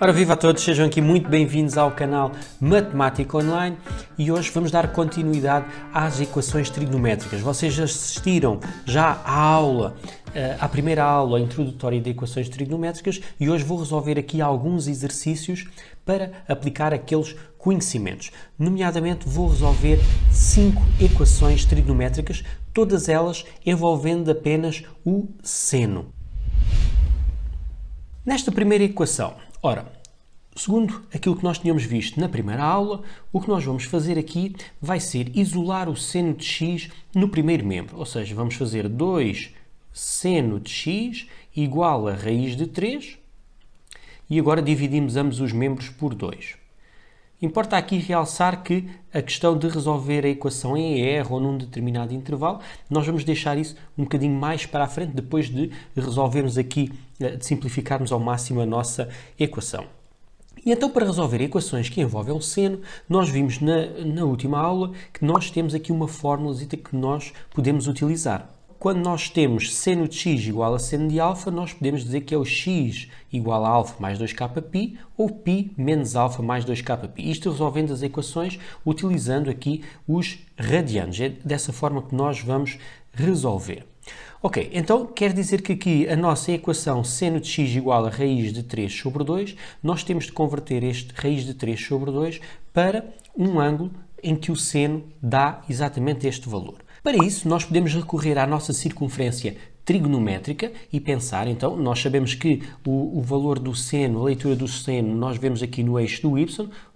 Ora viva a todos, sejam aqui muito bem-vindos ao canal Matemática Online e hoje vamos dar continuidade às equações trigonométricas. Vocês assistiram já à aula, eh, à primeira aula introdutória de equações trigonométricas e hoje vou resolver aqui alguns exercícios para aplicar aqueles conhecimentos. Nomeadamente vou resolver cinco equações trigonométricas, todas elas envolvendo apenas o seno. Nesta primeira equação, Ora, segundo aquilo que nós tínhamos visto na primeira aula, o que nós vamos fazer aqui vai ser isolar o seno de x no primeiro membro, ou seja, vamos fazer 2 seno de x igual a raiz de 3 e agora dividimos ambos os membros por 2. Importa aqui realçar que a questão de resolver a equação em R ou num determinado intervalo, nós vamos deixar isso um bocadinho mais para a frente, depois de resolvermos aqui eh, de simplificarmos ao máximo a nossa equação. E então, para resolver equações que envolvem o seno, nós vimos na, na última aula que nós temos aqui uma fórmula que nós podemos utilizar. Quando nós temos seno de x igual a seno de alfa, nós podemos dizer que é o x igual a alfa mais 2kπ ou π menos alfa mais 2kπ. Isto resolvendo as equações utilizando aqui os radianos. É dessa forma que nós vamos resolver. Ok, então quer dizer que aqui a nossa equação seno de x igual a raiz de 3 sobre 2, nós temos de converter este raiz de 3 sobre 2 para um ângulo em que o seno dá exatamente este valor. Para isso, nós podemos recorrer à nossa circunferência trigonométrica e pensar, então, nós sabemos que o, o, valor do seno, a leitura do seno, nós vemos aqui no eixo do y,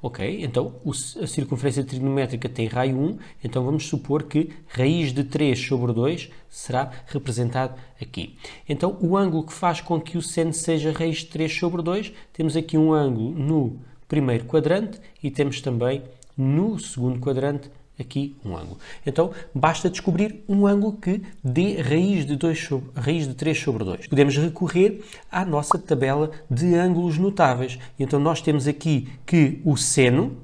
ok? Então, o, a circunferência trigonométrica tem raio 1, então vamos supor que raiz de 3 sobre 2 será representado aqui. Então, o ângulo que faz com que o seno seja raiz de 3 sobre 2, temos aqui um ângulo no primeiro quadrante e temos também no segundo quadrante aqui um ângulo. Então, basta descobrir um ângulo que dê raiz de, 2 sobre, raiz de 3 sobre 2. Podemos recorrer à nossa tabela de ângulos notáveis. Então, nós temos aqui que o seno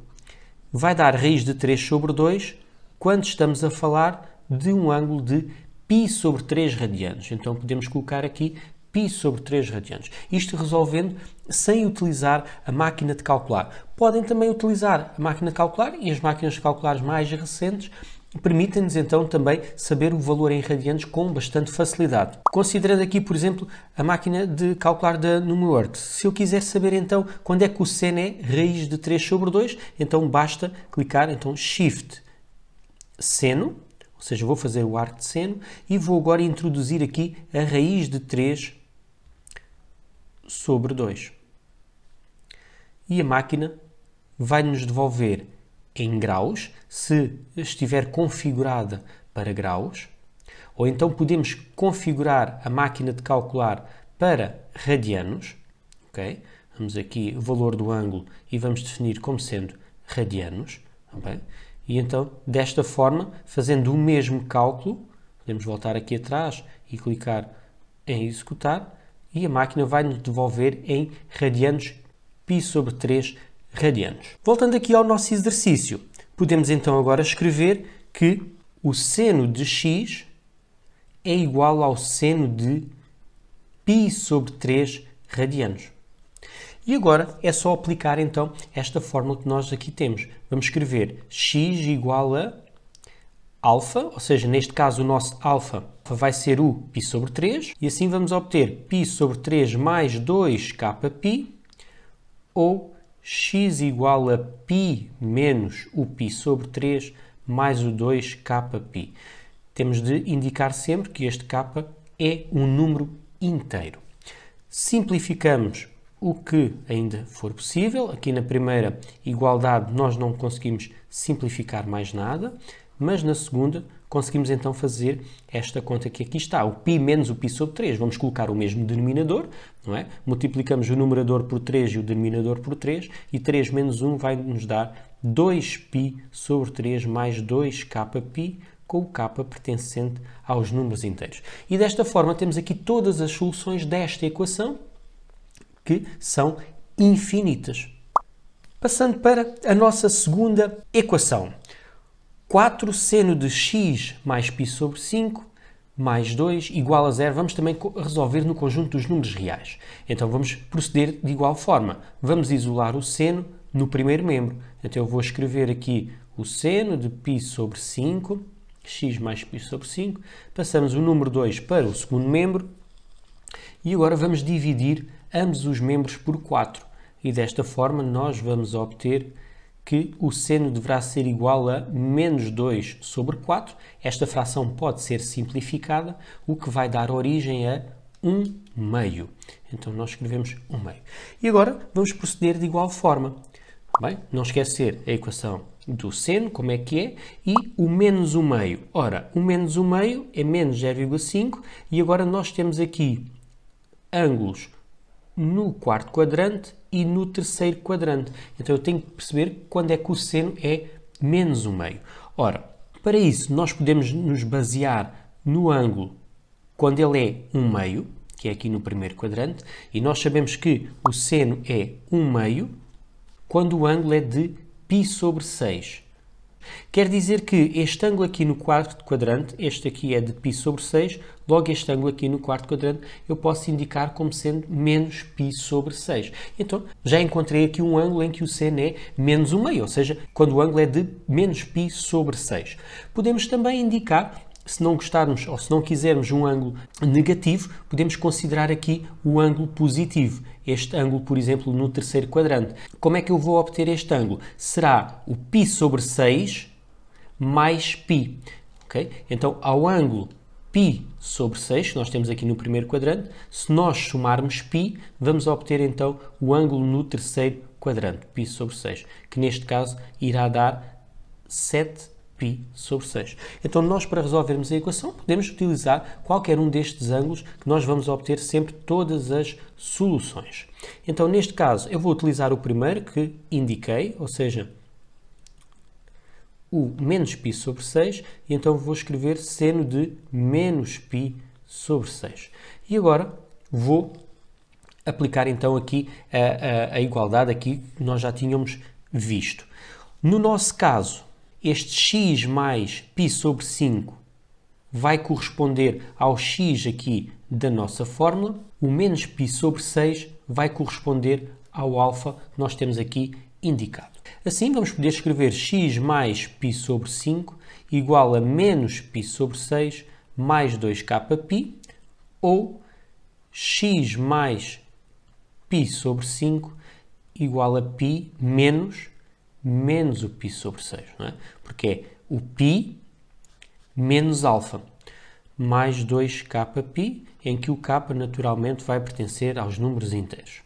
vai dar raiz de 3 sobre 2 quando estamos a falar de um ângulo de π sobre 3 radianos. Então, podemos colocar aqui π sobre 3 radianos. Isto resolvendo sem utilizar a máquina de calcular. Podem também utilizar a máquina de calcular e as máquinas de calcular mais recentes permitem-nos então também saber o valor em radianos com bastante facilidade. Considerando aqui, por exemplo, a máquina de calcular da NumWorks, se eu quiser saber então quando é que o seno é raiz de 3 sobre 2, então basta clicar então Shift seno, ou seja, vou fazer o arco de seno e vou agora introduzir aqui a raiz de 3 sobre 2 e a máquina vai nos devolver em graus, se estiver configurada para graus, ou então podemos configurar a máquina de calcular para radianos, ok? Vamos aqui o valor do ângulo e vamos definir como sendo radianos, E então, desta forma, fazendo o mesmo cálculo, podemos voltar aqui atrás e clicar em executar, e a máquina vai nos devolver em radianos π sobre 3 radianos. Voltando aqui ao nosso exercício, podemos então agora escrever que o seno de x é igual ao seno de π sobre 3 radianos. E agora é só aplicar então esta fórmula que nós aqui temos. Vamos escrever x igual a alfa, ou seja, neste caso o nosso alfa vai ser o π sobre 3, e assim vamos obter π sobre 3 mais 2 kπ ou x igual a π menos o π sobre 3 mais o 2kπ. Temos de indicar sempre que este k é um número inteiro. Simplificamos o que ainda for possível. Aqui na primeira igualdade nós não conseguimos simplificar mais nada, mas na segunda conseguimos então fazer esta conta que aqui está, o π menos o π sobre 3. Vamos colocar o mesmo denominador, não é? Multiplicamos o numerador por 3 e o denominador por 3, e 3 menos 1 vai nos dar 2π sobre 3 mais 2kπ, com o k pertencente aos números inteiros. E desta forma temos aqui todas as soluções desta equação, que são infinitas. Passando para a nossa segunda equação. 4 seno de x mais π sobre 5 mais 2 igual a zero, vamos também resolver no conjunto dos números reais. Então vamos proceder de igual forma. Vamos isolar o seno no primeiro membro. Então eu vou escrever aqui o seno de π sobre 5, x mais π sobre 5. Passamos o número 2 para o segundo membro. E agora vamos dividir ambos os membros por 4. E desta forma nós vamos obter que o seno deverá ser igual a menos 2 sobre 4. Esta fração pode ser simplificada, o que vai dar origem a 1 meio. Então nós escrevemos 1 meio. E agora vamos proceder de igual forma. Bem, não esquecer a equação do seno, como é que é, e o menos 1 meio. Ora, o menos 1 meio é menos 0,5 e agora nós temos aqui ângulos no quarto quadrante e no terceiro quadrante. Então eu tenho que perceber quando é que o seno é menos um meio. Ora, para isso nós podemos nos basear no ângulo quando ele é um meio, que é aqui no primeiro quadrante, e nós sabemos que o seno é um meio quando o ângulo é de π sobre 6. Quer dizer que este ângulo aqui no quarto quadrante, este aqui é de π sobre 6, Logo, este ângulo aqui no quarto quadrante eu posso indicar como sendo menos π sobre 6. Então, já encontrei aqui um ângulo em que o seno é menos 1 meio, ou seja, quando o ângulo é de menos π sobre 6. Podemos também indicar se não gostarmos ou se não quisermos um ângulo negativo, podemos considerar aqui o ângulo positivo. Este ângulo, por exemplo, no terceiro quadrante. Como é que eu vou obter este ângulo? Será o π sobre 6 mais π. Okay? Então, ao ângulo π sobre 6, nós temos aqui no primeiro quadrante, se nós somarmos π, vamos obter então o ângulo no terceiro quadrante, π sobre 6, que neste caso irá dar 7π sobre 6. Então nós para resolvermos a equação podemos utilizar qualquer um destes ângulos que nós vamos obter sempre todas as soluções. Então neste caso eu vou utilizar o primeiro que indiquei, ou seja, o menos π sobre 6 e então vou escrever seno de menos π sobre 6. E agora vou aplicar então aqui a, a, a igualdade aqui que nós já tínhamos visto. No nosso caso, este x mais π sobre 5 vai corresponder ao x aqui da nossa fórmula, o menos π sobre 6 vai corresponder ao alfa que nós temos aqui indicado. Assim, vamos poder escrever x mais π sobre 5 igual a menos π sobre 6 mais 2kπ ou x mais π sobre 5 igual a π menos menos o π sobre 6, não é? Porque é o π menos alfa mais 2kπ, em que o k naturalmente vai pertencer aos números inteiros.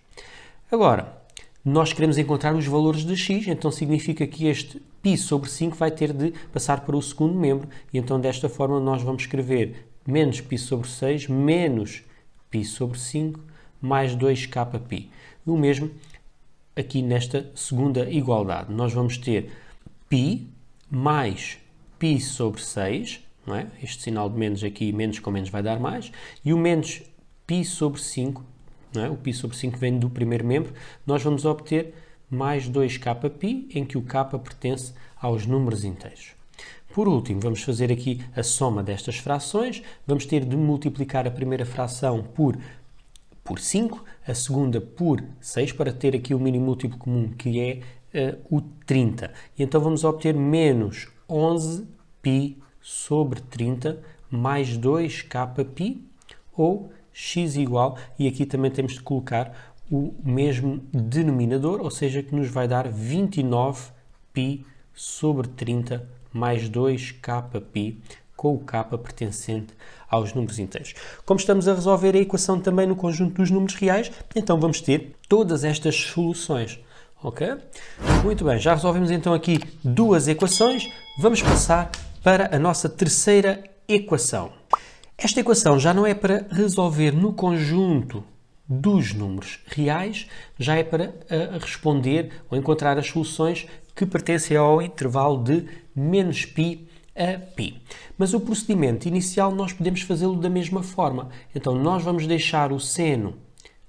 Agora, nós queremos encontrar os valores de x, então significa que este π sobre 5 vai ter de passar para o segundo membro, e então desta forma nós vamos escrever menos π sobre 6 menos π sobre 5 mais 2kπ. O mesmo aqui nesta segunda igualdade. Nós vamos ter π mais π sobre 6, é? este sinal de menos aqui, menos com menos vai dar mais, e o menos π sobre 5 é? o π sobre 5 vem do primeiro membro, nós vamos obter mais 2kπ, em que o k pertence aos números inteiros. Por último, vamos fazer aqui a soma destas frações, vamos ter de multiplicar a primeira fração por por 5, a segunda por 6, para ter aqui o mínimo múltiplo comum, que é uh, o 30. E então vamos obter menos 11π sobre 30 mais 2kπ, ou x igual, e aqui também temos de colocar o mesmo denominador, ou seja, que nos vai dar 29π sobre 30 mais 2kπ, com o k pertencente aos números inteiros. Como estamos a resolver a equação também no conjunto dos números reais, então vamos ter todas estas soluções. Ok? Muito bem, já resolvemos então aqui duas equações. Vamos passar para a nossa terceira equação. Esta equação já não é para resolver no conjunto dos números reais, já é para uh, responder ou encontrar as soluções que pertencem ao intervalo de menos π a π. Mas o procedimento inicial nós podemos fazê-lo da mesma forma. Então, nós vamos deixar o seno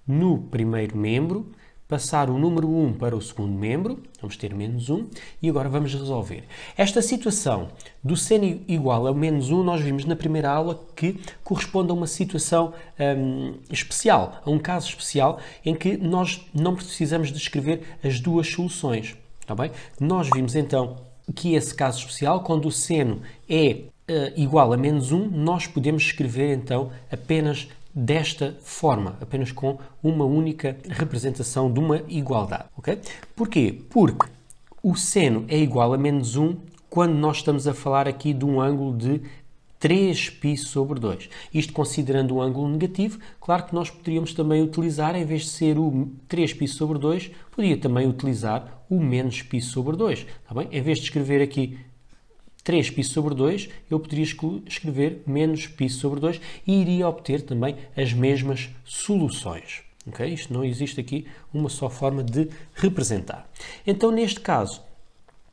no primeiro membro passar o número 1 para o segundo membro, vamos ter menos 1, e agora vamos resolver. Esta situação do seno igual a menos 1 nós vimos na primeira aula que corresponde a uma situação um, especial, a um caso especial em que nós não precisamos descrever as duas soluções, está bem? Nós vimos então que esse caso especial, quando o seno é Uh, igual a menos 1, nós podemos escrever então apenas desta forma, apenas com uma única representação de uma igualdade. Okay? Porquê? Porque o seno é igual a menos 1 quando nós estamos a falar aqui de um ângulo de 3π sobre 2. Isto considerando o ângulo negativo, claro que nós poderíamos também utilizar, em vez de ser o 3π sobre 2, podia também utilizar o menos π sobre 2. Tá bem? Em vez de escrever aqui 3π sobre 2, eu poderia escrever menos π sobre 2 e iria obter também as mesmas soluções. Okay? Isto não existe aqui uma só forma de representar. Então, neste caso,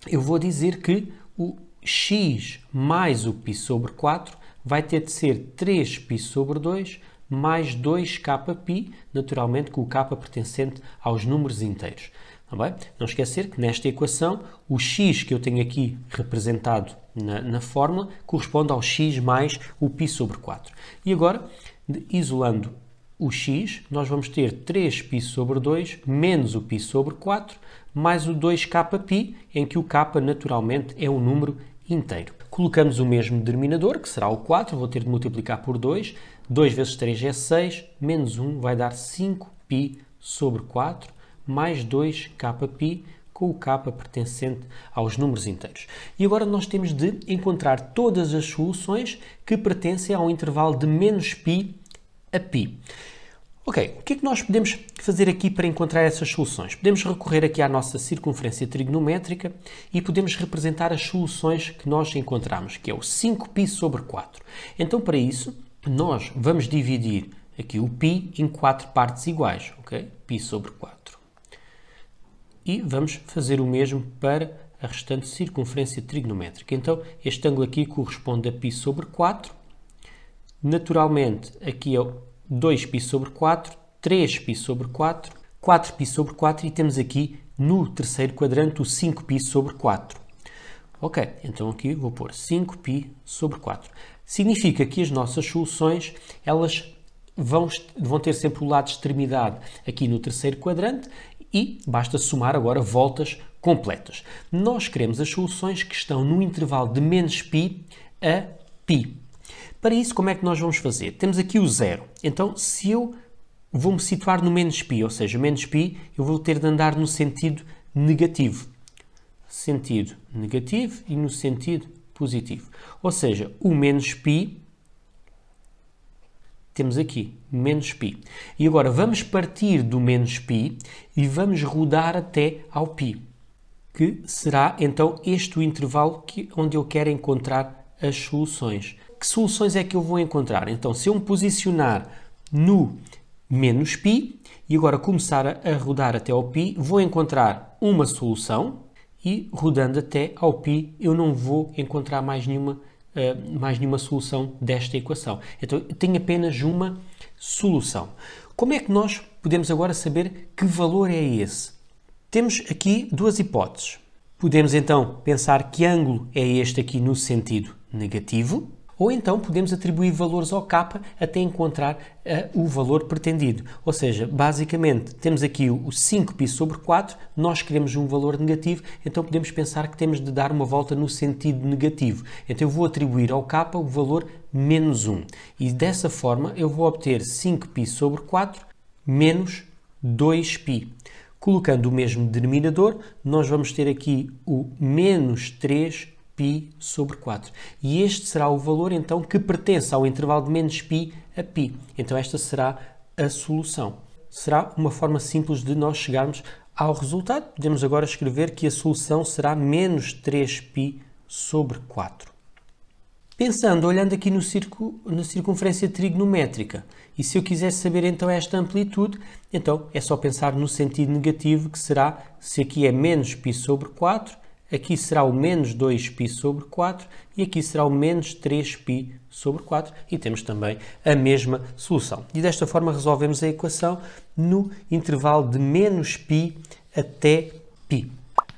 eu vou dizer que o x mais o π sobre 4 vai ter de ser 3π sobre 2 mais 2kπ, naturalmente com o k pertencente aos números inteiros. Tá Não esquecer que nesta equação o x que eu tenho aqui representado na, na fórmula corresponde ao x mais o π sobre 4. E agora, isolando o x, nós vamos ter 3π sobre 2 menos o π sobre 4 mais o 2kπ, em que o k naturalmente é um número inteiro. Colocamos o mesmo denominador, que será o 4, vou ter de multiplicar por 2. 2 vezes 3 é 6, menos 1 vai dar 5π sobre 4 mais 2 kπ com o k pertencente aos números inteiros. E agora nós temos de encontrar todas as soluções que pertencem ao intervalo de menos π a π. Ok, o que é que nós podemos fazer aqui para encontrar essas soluções? Podemos recorrer aqui à nossa circunferência trigonométrica e podemos representar as soluções que nós encontramos, que é o 5π sobre 4. Então, para isso, nós vamos dividir aqui o π em quatro partes iguais, ok? π sobre 4 e vamos fazer o mesmo para a restante circunferência trigonométrica. Então, este ângulo aqui corresponde a π sobre 4. Naturalmente, aqui é 2π sobre 4, 3π sobre 4, 4π sobre 4 e temos aqui no terceiro quadrante o 5π sobre 4. Ok, então aqui vou pôr 5π sobre 4. Significa que as nossas soluções, elas vão, vão ter sempre o lado de extremidade aqui no terceiro quadrante e basta somar agora voltas completas. Nós queremos as soluções que estão no intervalo de menos π a π. Para isso, como é que nós vamos fazer? Temos aqui o zero. Então, se eu vou-me situar no menos π, ou seja, menos π, eu vou ter de andar no sentido negativo. Sentido negativo e no sentido positivo. Ou seja, o menos π temos aqui menos π. E agora vamos partir do menos π e vamos rodar até ao π, que será então este o intervalo que, onde eu quero encontrar as soluções. Que soluções é que eu vou encontrar? Então, se eu me posicionar no menos π e agora começar a, a rodar até ao π, vou encontrar uma solução e rodando até ao π eu não vou encontrar mais nenhuma eh, mais nenhuma solução desta equação. Então, tem apenas uma solução. Como é que nós podemos agora saber que valor é esse? Temos aqui duas hipóteses. Podemos então pensar que ângulo é este aqui no sentido negativo, ou então podemos atribuir valores ao K até encontrar uh, o valor pretendido. Ou seja, basicamente temos aqui o 5 π sobre 4, nós queremos um valor negativo, então podemos pensar que temos de dar uma volta no sentido negativo. Então eu vou atribuir ao K o valor menos 1. E dessa forma eu vou obter 5π sobre 4 menos 2π. Colocando o mesmo denominador, nós vamos ter aqui o menos 3 pi sobre 4. E este será o valor, então, que pertence ao intervalo de menos pi a pi Então, esta será a solução. Será uma forma simples de nós chegarmos ao resultado. Podemos agora escrever que a solução será menos 3 pi sobre 4. Pensando, olhando aqui no circo, na circunferência trigonométrica, e se eu quisesse saber então esta amplitude, então é só pensar no sentido negativo, que será, se aqui é menos pi sobre 4, Aqui será o menos 2π sobre 4 e aqui será o menos 3π sobre 4 e temos também a mesma solução. E desta forma resolvemos a equação no intervalo de menos π até π.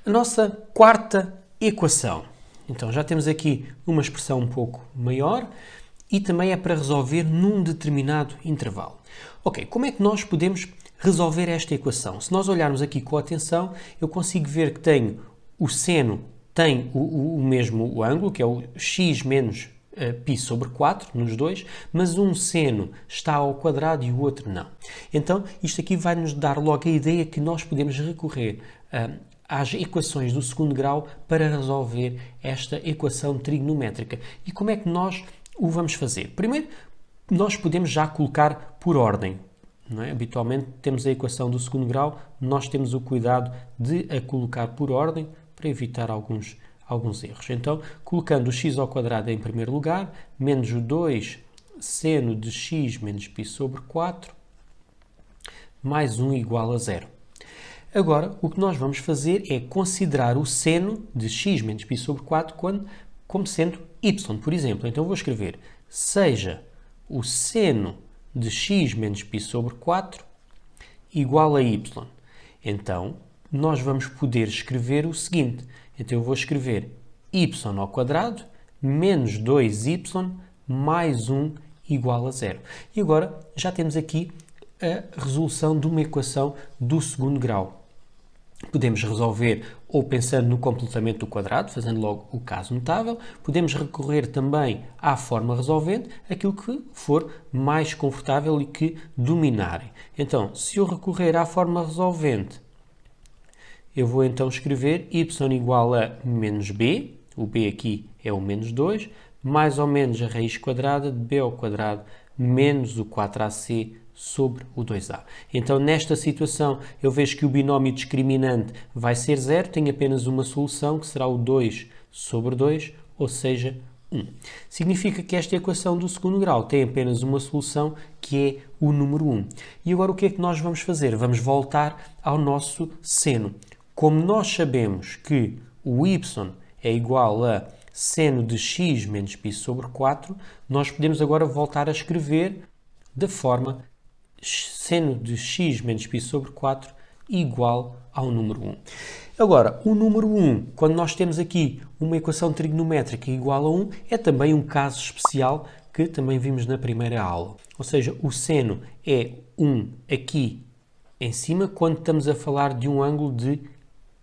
A nossa quarta equação. Então já temos aqui uma expressão um pouco maior e também é para resolver num determinado intervalo. Ok, como é que nós podemos resolver esta equação? Se nós olharmos aqui com atenção, eu consigo ver que tenho o seno tem o, o, o mesmo ângulo, que é o x menos π eh, sobre 4 nos dois, mas um seno está ao quadrado e o outro não. Então, isto aqui vai nos dar logo a ideia que nós podemos recorrer uh, às equações do segundo grau para resolver esta equação trigonométrica. E como é que nós o vamos fazer? Primeiro, nós podemos já colocar por ordem. É? Habitualmente temos a equação do segundo grau, nós temos o cuidado de a colocar por ordem, para evitar alguns, alguns erros. Então, colocando o x ao quadrado em primeiro lugar, menos o 2 seno de x menos π sobre 4, mais 1 igual a zero. Agora, o que nós vamos fazer é considerar o seno de x menos π sobre 4 quando, como sendo y, por exemplo. Então, vou escrever seja o seno de x menos π sobre 4 igual a y. Então, nós vamos poder escrever o seguinte. Então eu vou escrever y ao quadrado menos 2y mais 1 igual a zero. E agora já temos aqui a resolução de uma equação do segundo grau. Podemos resolver ou pensando no completamento do quadrado, fazendo logo o caso notável. Podemos recorrer também à forma resolvente, aquilo que for mais confortável e que dominarem. Então, se eu recorrer à forma resolvente, eu vou então escrever y igual a menos b, o b aqui é o menos 2, mais ou menos a raiz quadrada de b ao quadrado menos o 4ac sobre o 2a. Então, nesta situação, eu vejo que o binómio discriminante vai ser zero, tem apenas uma solução, que será o 2 sobre 2, ou seja, 1. Significa que esta equação do segundo grau tem apenas uma solução, que é o número 1. E agora o que é que nós vamos fazer? Vamos voltar ao nosso seno. Como nós sabemos que o y é igual a seno de x menos π sobre 4, nós podemos agora voltar a escrever da forma seno de x menos π sobre 4 igual ao número 1. Agora, o número 1, quando nós temos aqui uma equação trigonométrica igual a 1, é também um caso especial que também vimos na primeira aula. Ou seja, o seno é 1 aqui em cima, quando estamos a falar de um ângulo de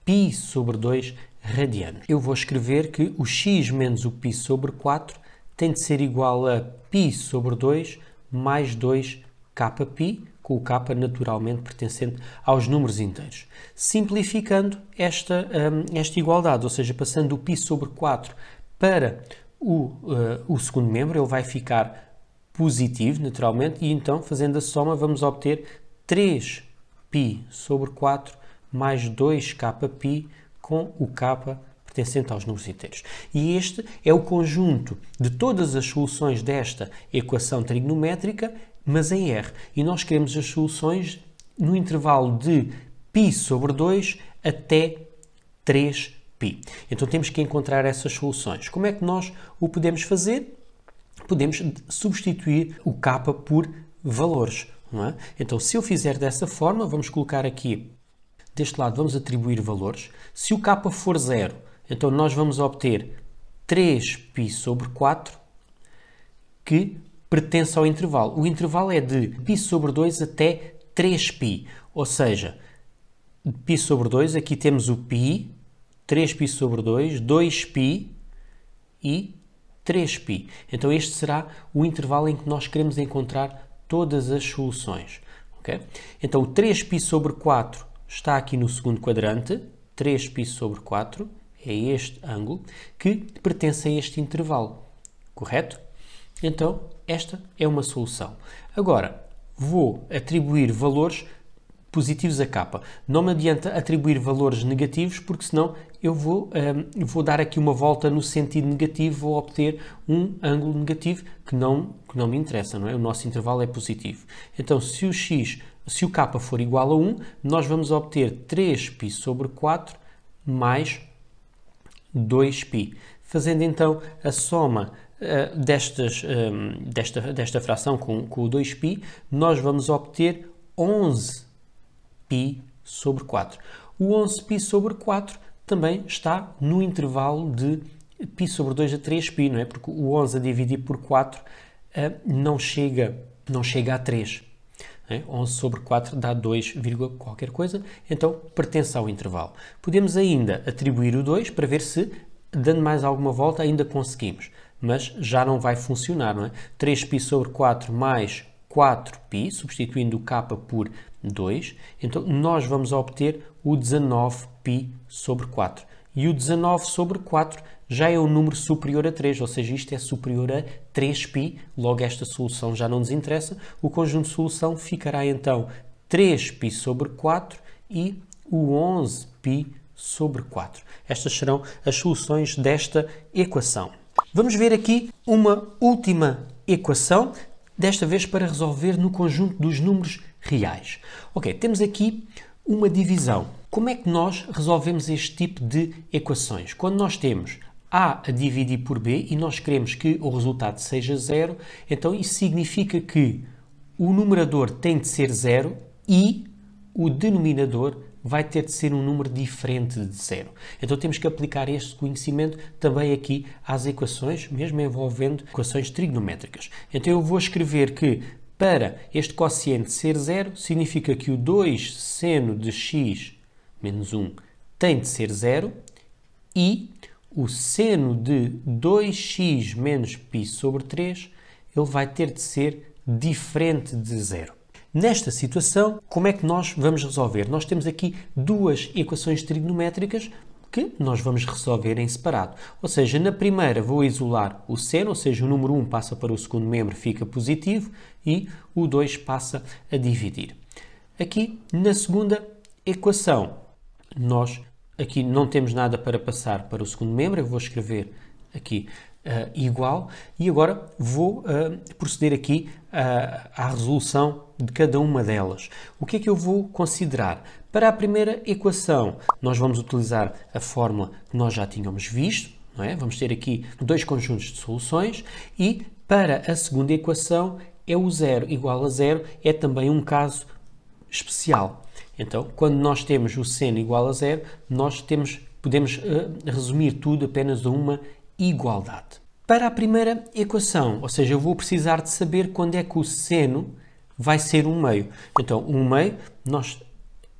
pi sobre 2 radianos. Eu vou escrever que o x menos o pi sobre 4 tem de ser igual a pi sobre 2 mais 2kπ, com o k naturalmente pertencente aos números inteiros. Simplificando esta, um, esta igualdade, ou seja, passando o pi sobre 4 para o, uh, o segundo membro, ele vai ficar positivo, naturalmente, e então, fazendo a soma, vamos obter 3π sobre 4 mais 2 kπ com o k pertencente aos números inteiros. E este é o conjunto de todas as soluções desta equação trigonométrica, mas em R. E nós queremos as soluções no intervalo de π sobre 2 até 3π. Então temos que encontrar essas soluções. Como é que nós o podemos fazer? Podemos substituir o k por valores. É? Então, se eu fizer dessa forma, vamos colocar aqui deste lado vamos atribuir valores. Se o k for zero, então nós vamos obter 3π sobre 4 que pertence ao intervalo. O intervalo é de π sobre 2 até 3π, ou seja, π sobre 2, aqui temos o π, 3π sobre 2, 2π e 3π. Então este será o intervalo em que nós queremos encontrar todas as soluções. Okay? Então o 3π sobre 4 está aqui no segundo quadrante, 3 π sobre 4, é este ângulo, que pertence a este intervalo, correto? Então, esta é uma solução. Agora, vou atribuir valores positivos a capa. Não me adianta atribuir valores negativos, porque senão eu vou, um, vou dar aqui uma volta no sentido negativo, vou obter um ângulo negativo que não, que não me interessa, não é? O nosso intervalo é positivo. Então, se o x se o k for igual a 1, nós vamos obter 3π sobre 4 mais 2π, fazendo então a soma uh, destas, um, ehm, desta, desta fração com, com o 2π, nós vamos obter 11π sobre 4. O 11π sobre 4 também está no intervalo de π sobre 2 a 3π, não é? Porque o 11 a dividir por 4 uh, eh, não, chega, não chega a 3. 11 né? sobre 4 dá 2, qualquer coisa, então pertence ao intervalo. Podemos ainda atribuir o 2 para ver se, dando mais alguma volta, ainda conseguimos. Mas já não vai funcionar, não é? 3π sobre 4 mais 4π, substituindo o k por 2, então nós vamos obter o 19π sobre 4. E o 19 sobre 4 já é um número superior a 3, ou seja, isto é superior a 3π, logo esta solução já não nos interessa. O conjunto de solução ficará então 3π sobre 4 e o 11π sobre 4. Estas serão as soluções desta equação. Vamos ver aqui uma última equação, desta vez para resolver no conjunto dos números reais. Ok, temos aqui uma divisão. Como é que nós resolvemos este tipo de equações? Quando nós temos a a dividir por B e nós queremos que o resultado seja zero, então isso significa que o numerador tem de ser zero e o denominador vai ter de ser um número diferente de zero. Então temos que aplicar este conhecimento também aqui às equações, mesmo envolvendo equações trigonométricas. Então eu vou escrever que para este quociente ser zero, significa que o 2 seno de x menos 1 tem de ser zero e o seno de 2x menos π sobre 3, ele vai ter de ser diferente de zero. Nesta situação, como é que nós vamos resolver? Nós temos aqui duas equações trigonométricas que nós vamos resolver em separado. Ou seja, na primeira vou isolar o seno, ou seja, o número 1 passa para o segundo membro, fica positivo, e o 2 passa a dividir. Aqui, na segunda equação, nós aqui não temos nada para passar para o segundo membro, eu vou escrever aqui uh, igual e agora vou uh, proceder aqui uh, à resolução de cada uma delas. O que é que eu vou considerar? Para a primeira equação, nós vamos utilizar a fórmula que nós já tínhamos visto, não é? vamos ter aqui dois conjuntos de soluções e para a segunda equação é o zero igual a zero, é também um caso especial. Então, quando nós temos o seno igual a zero, nós temos, podemos uh, resumir tudo apenas a uma igualdade. Para a primeira equação, ou seja, eu vou precisar de saber quando é que o seno vai ser um meio. Então, um meio, nós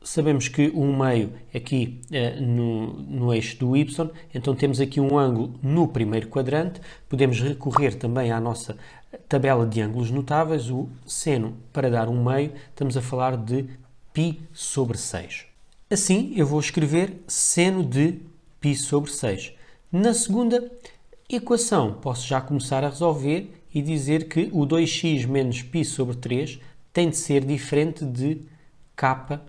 sabemos que um meio aqui uh, no, no eixo do y, então temos aqui um ângulo no primeiro quadrante, podemos recorrer também à nossa tabela de ângulos notáveis, o seno para dar um meio, estamos a falar de π sobre 6. Assim, eu vou escrever seno de π sobre 6. Na segunda equação, posso já começar a resolver e dizer que o 2x menos π sobre 3 tem de ser diferente de kπ,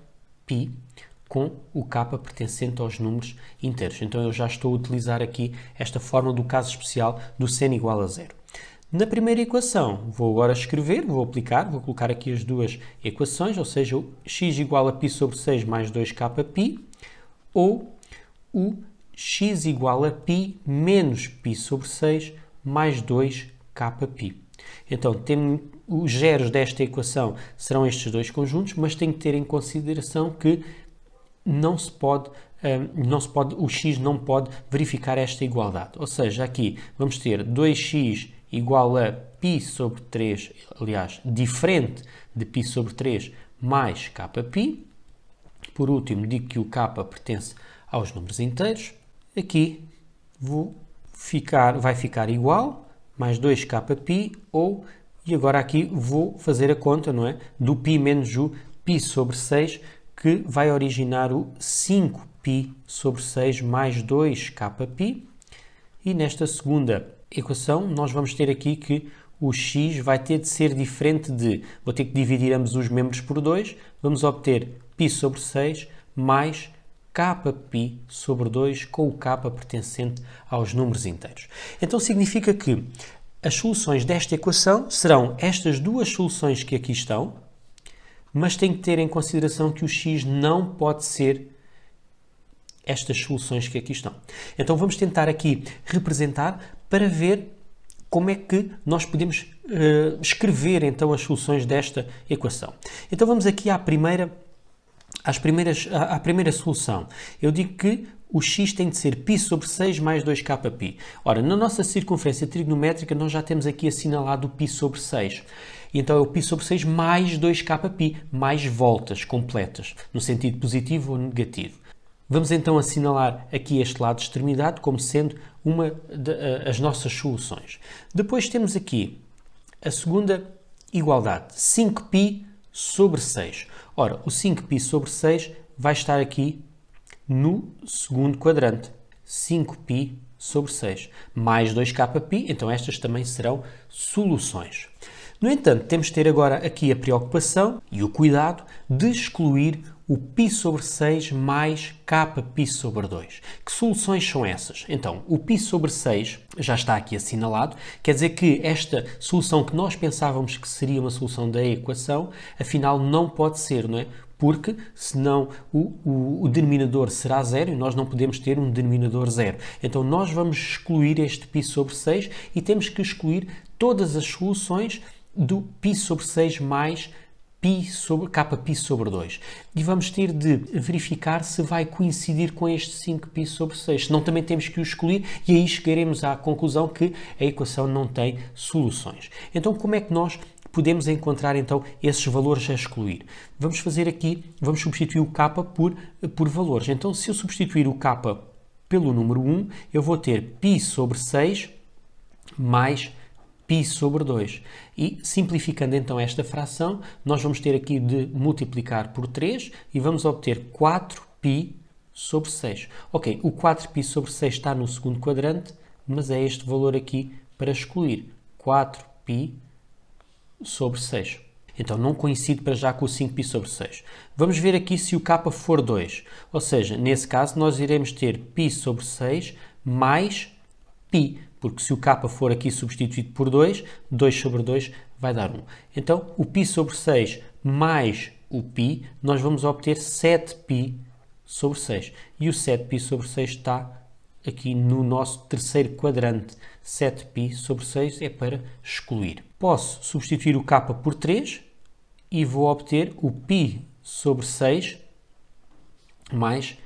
com o k pertencente aos números inteiros. Então eu já estou a utilizar aqui esta forma do caso especial do seno igual a zero. Na primeira equação, vou agora escrever, vou aplicar, vou colocar aqui as duas equações, ou seja, o x igual a π sobre 6 mais 2kπ, ou o x igual a π menos π sobre 6 mais 2kπ. Então, tem, os zeros desta equação serão estes dois conjuntos, mas tem que ter em consideração que não se pode, um, não se pode, o x não pode verificar esta igualdade. Ou seja, aqui vamos ter 2x igual a π sobre 3, aliás, diferente de π sobre 3 mais kπ. Por último, digo que o k pertence aos números inteiros. Aqui vou ficar, vai ficar igual, mais 2kπ, ou, e agora aqui vou fazer a conta, não é? Do π menos o π sobre 6, que vai originar o 5π sobre 6 mais 2kπ. E nesta segunda equação, nós vamos ter aqui que o x vai ter de ser diferente de, vou ter que dividir ambos os membros por 2, vamos obter π sobre 6 mais kπ sobre 2 com o k pertencente aos números inteiros. Então significa que as soluções desta equação serão estas duas soluções que aqui estão, mas tem que ter em consideração que o x não pode ser estas soluções que aqui estão. Então vamos tentar aqui representar para ver como é que nós podemos uh, escrever então as soluções desta equação. Então vamos aqui à primeira, às primeiras, à, à, primeira solução. Eu digo que o x tem de ser π sobre 6 mais 2kπ. Ora, na nossa circunferência trigonométrica nós já temos aqui assinalado o π sobre 6. E então é o π sobre 6 mais 2kπ, mais voltas completas, no sentido positivo ou negativo. Vamos então assinalar aqui este lado de extremidade como sendo uma de, eh, as nossas soluções. Depois temos aqui a segunda igualdade, 5π sobre 6. Ora, o 5π sobre 6 vai estar aqui no segundo quadrante, 5π sobre 6, mais 2kπ, então estas também serão soluções. No entanto, temos de ter agora aqui a preocupação e o cuidado de excluir o π sobre 6 mais kπ sobre 2. Que soluções são essas? Então, o π sobre 6 já está aqui assinalado, quer dizer que esta solução que nós pensávamos que seria uma solução da equação, afinal não pode ser, não é? porque senão o, o, o, denominador será zero e nós não podemos ter um denominador zero. Então nós vamos excluir este π sobre 6 e temos que excluir todas as soluções do π sobre 6 mais pi sobre, pi sobre 2. E vamos ter de verificar se vai coincidir com este 5π sobre 6. Senão também temos que o escolher e aí chegaremos à conclusão que a equação não tem soluções. Então como é que nós podemos encontrar então esses valores a excluir. Vamos fazer aqui, vamos substituir o capa por, por valores. Então, se eu substituir o capa pelo número 1, eu vou ter π sobre 6 mais π sobre 2. E simplificando então esta fração, nós vamos ter aqui de multiplicar por 3 e vamos obter 4π sobre 6. Ok, o 4π sobre 6 está no segundo quadrante, mas é este valor aqui para excluir. 4π sobre 6. Então não coincide para já com o 5π sobre 6. Vamos ver aqui se o k for 2. Ou seja, nesse caso nós iremos ter π sobre 6 mais π porque se o k for aqui substituído por 2, 2 sobre 2 vai dar 1. Então, o π sobre 6 mais o π, nós vamos obter 7π sobre 6. E o 7π sobre 6 está aqui no nosso terceiro quadrante. 7π sobre 6 é para excluir. Posso substituir o k por 3 e vou obter o π sobre 6 mais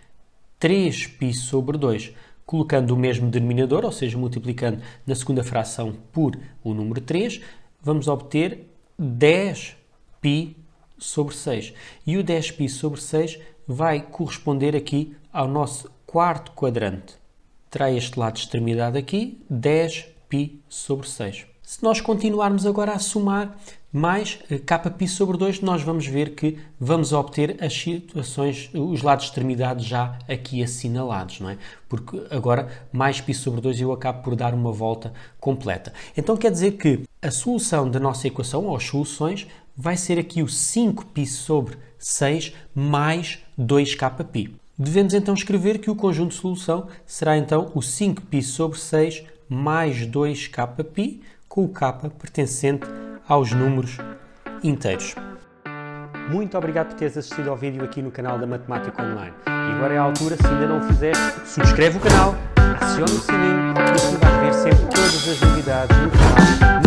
3π sobre 2 colocando o mesmo denominador, ou seja, multiplicando na segunda fração por o número 3, vamos obter 10π sobre 6. E o 10π sobre 6 vai corresponder aqui ao nosso quarto quadrante. Terá este lado de extremidade aqui, 10π sobre 6. Se nós continuarmos agora a somar, mais Kpi eh, sobre 2, nós vamos ver que vamos obter as situações, os lados de extremidade já aqui assinalados, não é? Porque agora mais π sobre 2 eu acabo por dar uma volta completa. Então quer dizer que a solução da nossa equação, ou as soluções, vai ser aqui o 5π sobre 6 mais 2kπ. Devemos então escrever que o conjunto de solução será então o 5π sobre 6 mais 2kπ, com o k pertencente a aos números inteiros. Muito obrigado por teres assistido ao vídeo aqui no canal da Matemática Online. E agora é a altura, se ainda não o fizeste, subscreve o canal, aciona o sininho e assim vais ver sempre todas as novidades no canal